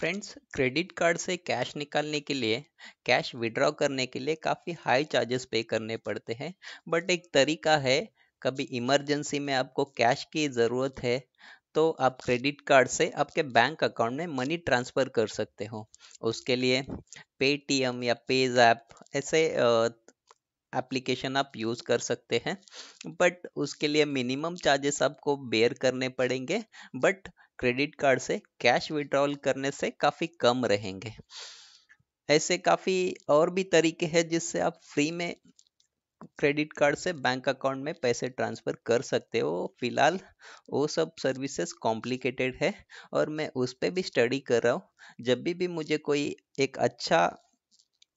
friends credit card से cash निकालने के लिए कैश विड्रॉ करने के लिए काफ़ी हाई चार्जेस पे करने पड़ते हैं बट एक तरीका है कभी इमरजेंसी में आपको कैश की ज़रूरत है तो आप क्रेडिट कार्ड से आपके बैंक अकाउंट में मनी ट्रांसफ़र कर सकते हो उसके लिए पेटीएम या पेज ऐप ऐसे एप्लीकेशन आप यूज़ कर सकते हैं बट उसके लिए मिनिमम चार्जेस आपको बेयर करने पड़ेंगे बट क्रेडिट कार्ड से कैश विड्रॉल करने से काफ़ी कम रहेंगे ऐसे काफ़ी और भी तरीके हैं जिससे आप फ्री में क्रेडिट कार्ड से बैंक अकाउंट में पैसे ट्रांसफ़र कर सकते हो फिलहाल वो सब सर्विसेज कॉम्प्लिकेटेड है और मैं उस पर भी स्टडी कर रहा हूँ जब भी भी मुझे कोई एक अच्छा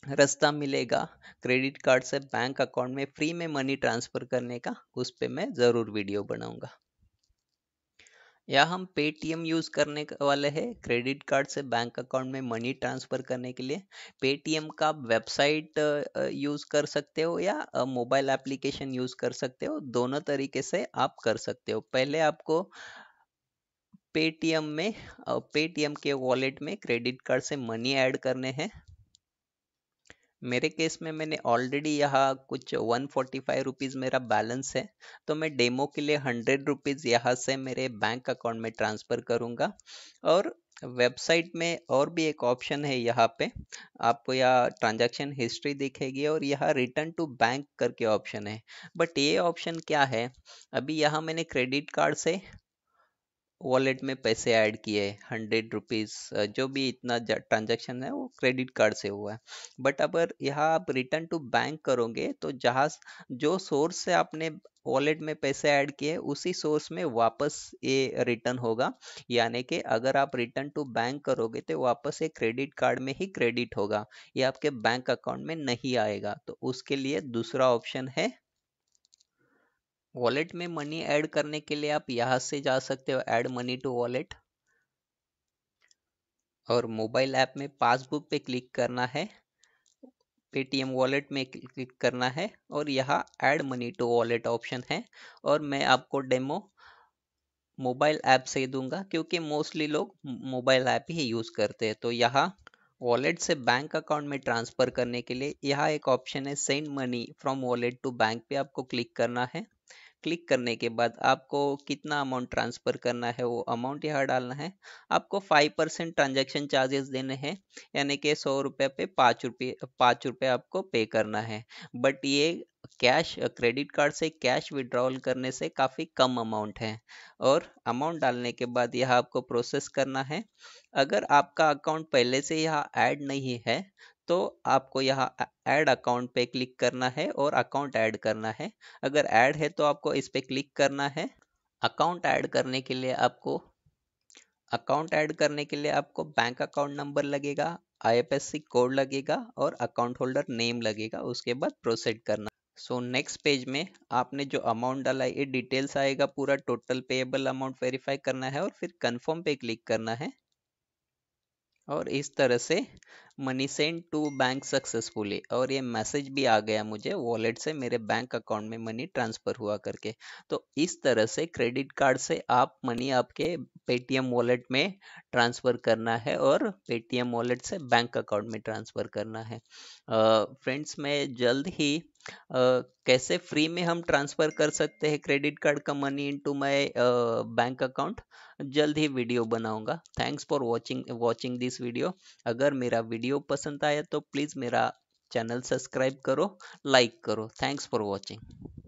रास्ता मिलेगा क्रेडिट कार्ड से बैंक अकाउंट में फ्री में मनी ट्रांसफ़र करने का उस पर मैं ज़रूर वीडियो बनाऊंगा या हम पेटीएम यूज़ करने वाले हैं क्रेडिट कार्ड से बैंक अकाउंट में मनी ट्रांसफ़र करने के लिए पेटीएम का आप वेबसाइट यूज़ कर सकते हो या मोबाइल एप्लीकेशन यूज़ कर सकते हो दोनों तरीके से आप कर सकते हो पहले आपको पेटीएम में पेटीएम के वॉलेट में क्रेडिट कार्ड से मनी ऐड करने हैं मेरे केस में मैंने ऑलरेडी यहाँ कुछ वन फोर्टी फाइव रुपीज़ मेरा बैलेंस है तो मैं डेमो के लिए हंड्रेड रुपीज़ यहाँ से मेरे बैंक अकाउंट में ट्रांसफ़र करूँगा और वेबसाइट में और भी एक ऑप्शन है यहाँ पे आपको यह ट्रांजैक्शन हिस्ट्री दिखेगी और यह रिटर्न टू बैंक करके ऑप्शन है बट ये ऑप्शन क्या है अभी यहाँ मैंने क्रेडिट कार्ड से वॉलेट में पैसे ऐड किए हंड्रेड रुपीज़ जो भी इतना ट्रांजेक्शन है वो क्रेडिट कार्ड से हुआ है बट अगर यहाँ आप रिटर्न टू बैंक करोगे तो जहाँ जो सोर्स से आपने वॉलेट में पैसे ऐड किए उसी सोर्स में वापस ये रिटर्न होगा यानी कि अगर आप रिटर्न टू बैंक करोगे तो वापस ये क्रेडिट कार्ड में ही क्रेडिट होगा ये आपके बैंक अकाउंट में नहीं आएगा तो उसके लिए दूसरा ऑप्शन है वॉलेट में मनी ऐड करने के लिए आप यहाँ से जा सकते हो ऐड मनी टू वॉलेट और मोबाइल ऐप में पासबुक पे क्लिक करना है पेटीएम वॉलेट में क्लिक करना है और यहाँ add money to wallet option है और मैं आपको डेमो मोबाइल ऐप से दूंगा क्योंकि मोस्टली लोग मोबाइल ऐप ही यूज़ करते हैं तो यहाँ वॉलेट से बैंक अकाउंट में ट्रांसफ़र करने के लिए यहाँ एक ऑप्शन है send money from wallet to bank पे आपको क्लिक करना है क्लिक करने के बाद आपको कितना अमाउंट ट्रांसफ़र करना है वो अमाउंट यहाँ डालना है आपको फाइव परसेंट ट्रांजेक्शन चार्जेस देने हैं यानी कि सौ रुपये पे पाँच रुपये पाँच रुपये आपको पे करना है बट ये कैश क्रेडिट कार्ड से कैश विड्रॉल करने से काफ़ी कम अमाउंट है और अमाउंट डालने के बाद यह आपको प्रोसेस करना है अगर आपका अकाउंट पहले से यहाँ ऐड नहीं है तो आपको यहाँ ऐड अकाउंट पे क्लिक करना है और अकाउंट ऐड करना है अगर ऐड है तो आपको इस पर क्लिक करना है अकाउंट ऐड करने के लिए आपको अकाउंट ऐड करने के लिए आपको बैंक अकाउंट नंबर लगेगा आईएफएससी कोड लगेगा और अकाउंट होल्डर नेम लगेगा उसके बाद प्रोसीड करना सो नेक्स्ट पेज में आपने जो अमाउंट डाला है ये डिटेल्स आएगा पूरा टोटल पेएबल अमाउंट वेरीफाई करना है और फिर कंफर्म पे क्लिक करना है और इस तरह से money send to bank successfully और ये मैसेज भी आ गया मुझे वॉलेट से मेरे बैंक अकाउंट में मनी ट्रांसफ़र हुआ करके तो इस तरह से क्रेडिट कार्ड से आप मनी आपके पेटीएम वॉलेट में ट्रांसफ़र करना है और पेटीएम वॉलेट से बैंक अकाउंट में ट्रांसफ़र करना है फ्रेंड्स मैं जल्द ही कैसे फ्री में हम ट्रांसफ़र कर सकते हैं क्रेडिट कार्ड का money into my bank account जल्द ही वीडियो बनाऊंगा thanks for watching watching this video अगर मेरा वीडियो पसंद आया तो प्लीज़ मेरा चैनल सब्सक्राइब करो लाइक करो थैंक्स फॉर वॉचिंग